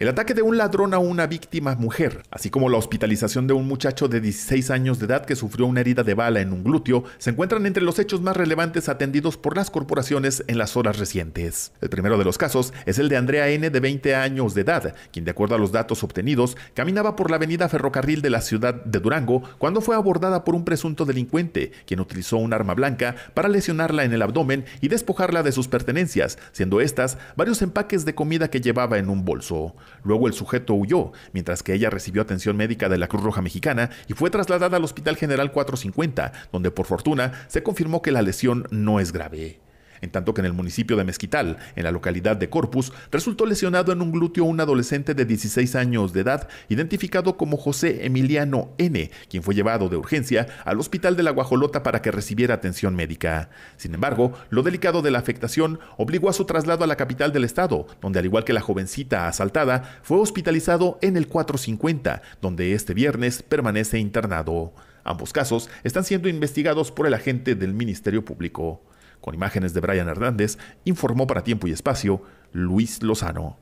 El ataque de un ladrón a una víctima mujer, así como la hospitalización de un muchacho de 16 años de edad que sufrió una herida de bala en un glúteo, se encuentran entre los hechos más relevantes atendidos por las corporaciones en las horas recientes. El primero de los casos es el de Andrea N. de 20 años de edad, quien de acuerdo a los datos obtenidos, caminaba por la avenida Ferrocarril de la ciudad de Durango cuando fue abordada por un presunto delincuente, quien utilizó un arma blanca para lesionarla en el abdomen y despojarla de sus pertenencias, siendo estas varios empaques de comida que llevaba en un bolso. Luego el sujeto huyó, mientras que ella recibió atención médica de la Cruz Roja Mexicana y fue trasladada al Hospital General 450, donde por fortuna se confirmó que la lesión no es grave en tanto que en el municipio de Mezquital, en la localidad de Corpus, resultó lesionado en un glúteo un adolescente de 16 años de edad, identificado como José Emiliano N., quien fue llevado de urgencia al hospital de la Guajolota para que recibiera atención médica. Sin embargo, lo delicado de la afectación obligó a su traslado a la capital del estado, donde al igual que la jovencita asaltada, fue hospitalizado en el 450, donde este viernes permanece internado. Ambos casos están siendo investigados por el agente del Ministerio Público. Con imágenes de Brian Hernández, informó para Tiempo y Espacio Luis Lozano.